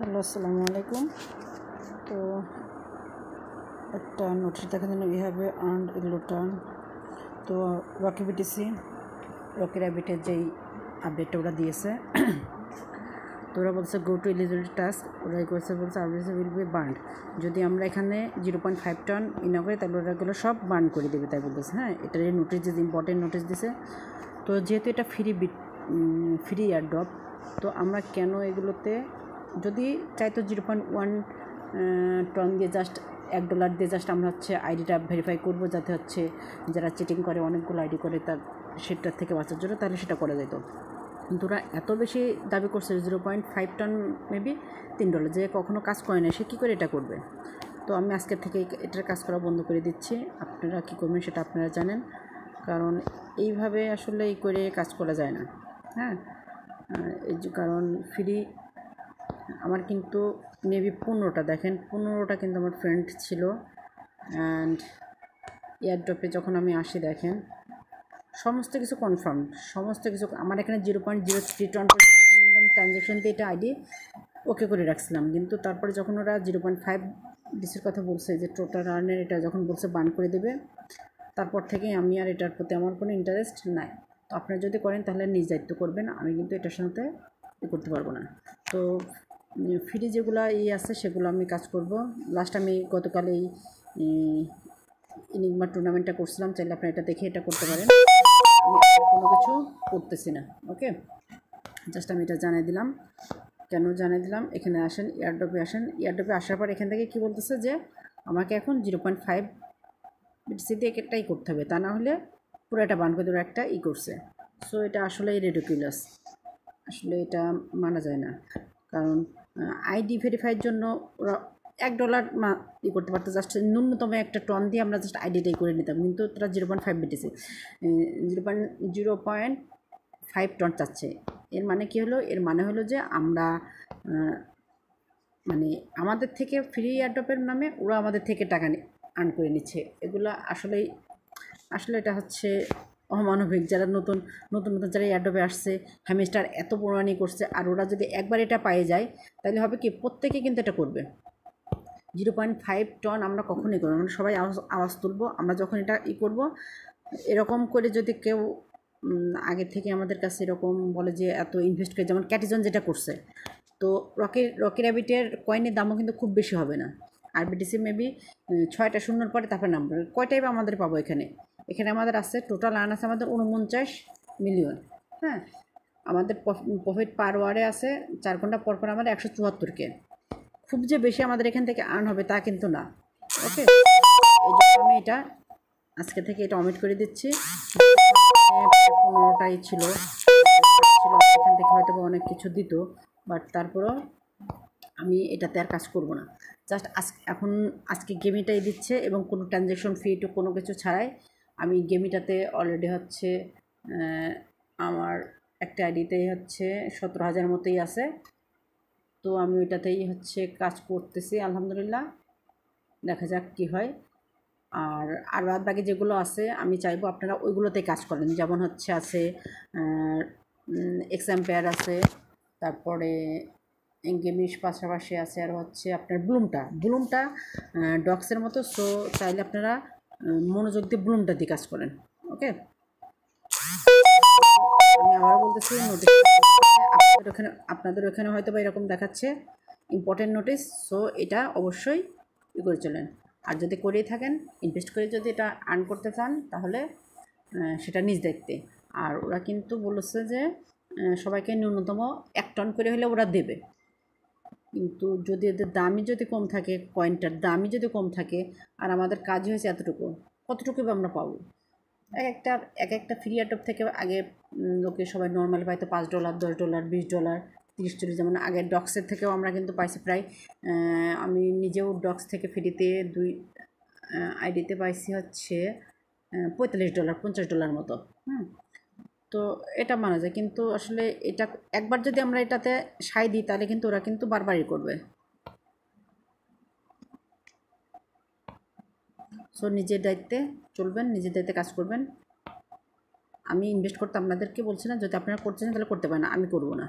hello আসসালামু আলাইকুম তো একটা নোটিশ দেখা যেন ইভাবে আর্ন ইলোটান তো রকি বিটিসি রকি র্যাবিটের যেই আপডেটটা ওরা দিয়েছে তো ওরা বলছে গো টু এলিজিবিলিটি টাস্ক ওরা করেছে বলছে সার্ভিস উইল বি বার্ন যদি আমরা এখানে জিরো পয়েন্ট ফাইভ টন ইনা করি তাহলে ওরাগুলো সব বার্ন করে দেবে তাই বলতেছে হ্যাঁ এটা যে নোটিশ দিয়েছে ইম্পর্টেন্ট নোটিশ দিছে তো যেহেতু এটা ফ্রি বিট ফ্রি ড্রপ তো আমরা কেন এগুলোতে যদি চাইতো জিরো পয়েন্ট ওয়ান টন দিয়ে জাস্ট এক ডলার দিয়ে জাস্ট আমরা হচ্ছে আইডিটা ভেরিফাই করবো যাতে হচ্ছে যারা চিটিং করে অনেকগুলো আইডি করে তার সেটার থেকে বাঁচার জন্য তাহলে সেটা করা যেত কিন্তু ওরা এত বেশি দাবি করছে zero point five ton maybe তিন ডলার যে কখনও কাজ করে না সে কী করে এটা করবে তো আমি আজকে থেকে এটার কাজ করা বন্ধ করে দিচ্ছি আপনারা কী করবেন সেটা আপনারা জানেন কারণ এইভাবে আসলে এই করে কাজ করা যায় না হ্যাঁ এই কারণ ফ্রি আমার কিন্তু মেবি পনেরোটা দেখেন পনেরোটা কিন্তু আমার ফ্রেন্ড ছিল অ্যান্ড এয়ারড্রপে যখন আমি আসি দেখেন সমস্ত কিছু কনফার্ম সমস্ত কিছু আমার এখানে জিরো পয়েন্ট জিরো থ্রি টোয়েন পার্সেন্ট এখানে কিন্তু আমি ট্রানজ্যাকশন দিয়ে এটা আইডি ওকে করে রাখছিলাম কিন্তু তারপরে যখন ওরা জিরো পয়েন্ট ফাইভ ডিসের কথা বলছে যে টোটাল রানের এটা যখন বলছে বান করে দেবে তারপর থেকে আমি আর এটার প্রতি আমার কোনো ইন্টারেস্ট নাই তো আপনারা যদি করেন তাহলে নিজ দায়িত্ব করবেন আমি কিন্তু এটার সাথে করতে পারবো না তো ফ্রি যেগুলো ই আছে সেগুলো আমি কাজ করব লাস্ট আমি গতকাল এই ইনিংমার টুর্নামেন্টটা করছিলাম চাইলে আপনারা এটা দেখে এটা করতে পারেন কোনো কিছু করতেছি না ওকে জাস্ট আমি এটা জানিয়ে দিলাম কেন জানিয়ে দিলাম এখানে আসেন এয়ারড্রপে আসেন এয়ারড্রপে আসার পর এখান থেকে কি বলতেছে যে আমাকে এখন জিরো পয়েন্ট ফাইভ বিটিসি দিয়ে একটাই করতে হবে তা না হলে পুরো এটা বান করে একটা ই করছে সো এটা আসলে রেডিকুলাস আসলে এটা মানা যায় না কারণ আইডি ভেরিফাইয়ের জন্য ওরা এক ডলার মা ই করতে পারতো জাস্ট ন্যূনতম একটা টন দিয়ে আমরা জাস্ট আইডিটাই করে নিতাম কিন্তু তারা zero point five BTC zero point zero point five ton চাচ্ছে এর মানে কী হলো এর মানে হলো যে আমরা মানে আমাদের থেকে ফ্রি এয়ারড্রপের নামে ওরা আমাদের থেকে টাকা আর্ন করে নিচ্ছে এগুলো আসলেই আসলে এটা হচ্ছে অমানবিক যারা নতুন নতুন নতুন যারা অ্যাডোবে আসছে হ্যামিস্টার এত প্রমাণই করছে আর ওরা যদি একবার এটা পায়ে যায় তাহলে হবে কি প্রত্যেকে কিন্তু এটা করবে জিরো পয়েন্ট ফাইভ টন আমরা কখনই করবো আমরা মানে সবাই আওয়াজ আওয়াজ তুলবো আমরা যখন এটা ই করবো এরকম করে যদি কেউ আগে থেকে আমাদের কাছে এরকম বলে যে এত ইনভেস্ট করে যেমন ক্যাটিজন যেটা করছে তো রকি রকি র্যাবিটের কয়েনের দামও কিন্তু খুব বেশি হবে না আর বিটিসি মেবি ছয়টা শূন্যর পরে তারপরে নামবে কয়টাই বা আমাদের পাবো এখানে এখানে আমাদের আছে টোটাল আর্ন আছে আমাদের উনপঞ্চাশ মিলিয়ন হ্যাঁ আমাদের প্রফিট পার ওয়ারে আছে চার ঘন্টা পর পর আমাদের একশো চুয়াত্তরকে খুব যে বেশি আমাদের এখান থেকে আর্ন হবে তা কিন্তু না ওকে এই জন্য আমি এটা আজকে থেকে এটা অমিট করে দিচ্ছি পনেরোটাই ছিল ছিল এখান থেকে হয়তো অনেক কিছু দিত বাট তারপরও আমি এটাতে আর কাজ করব না জাস্ট আজ এখন আজকে গেমিটাই দিচ্ছে এবং কোনো ট্রানজ্যাকশন ফি টু কোনো কিছু ছাড়াই আমি গেমিটাতে অলরেডি হচ্ছে আমার একটা আইডিতেই হচ্ছে সতেরো হাজার মতোই আছে তো আমি ওইটাতেই হচ্ছে কাজ করতেছি আলহামদুলিল্লাহ দেখা যাক কি হয় আর আর বাদ বাকি যেগুলো আছে আমি চাইবো আপনারা ওইগুলোতেই কাজ করেন যেমন হচ্ছে আছে এক্সাম পেয়ার আছে তারপরে গেমিস পাশাপাশি আছে আর হচ্ছে আপনার ব্লুমটা ব্লুমটা ডক্সের মতো সো চাইলে আপনারা মনোযোগ দিয়ে ব্লুমটা দিয়ে কাজ করেন ওকে আমি আবার বলতেছি আপনাদের ওখানে আপনাদের ওখানে হয়তো বা এরকম দেখাচ্ছে ইম্পর্টেন্ট নোটিস সো এটা অবশ্যই ই করে চলেন আর যদি করেই থাকেন ইনভেস্ট করে যদি এটা আর্ন করতে চান তাহলে সেটা নিজ দেখতে আর ওরা কিন্তু বলেছে যে সবাইকে ন্যূনতম এক টন করে হলে ওরা দেবে কিন্তু যদি এদের দামই যদি কম থাকে কয়েনটার দামই যদি কম থাকে আর আমাদের কাজ হয়েছে এতটুকু কতটুকু আমরা পাবো এক একটা এক একটা ফ্রি আটপ থেকে আগে লোকে সবাই নর্মাল পাইতো পাঁচ ডলার দশ ডলার বিশ ডলার তিরিশ চল্লিশ যেমন আগে ডক্সের থেকেও আমরা কিন্তু পাইছি প্রায় আমি নিজেও ডক্স থেকে ফ্রিতে দুই আইডিতে পাইছি হচ্ছে পঁয়তাল্লিশ ডলার পঞ্চাশ ডলার মতো হুম তো এটা মানা যায় কিন্তু আসলে এটা একবার যদি আমরা এটাতে সাই দিই তাহলে কিন্তু ওরা কিন্তু বারবারই করবে সো নিজের দায়িত্বে চলবেন নিজের দায়িত্বে কাজ করবেন আমি ইনভেস্ট করতে আপনাদেরকে বলছি না যদি আপনারা করছেন তাহলে করতে পারেন আমি করবো না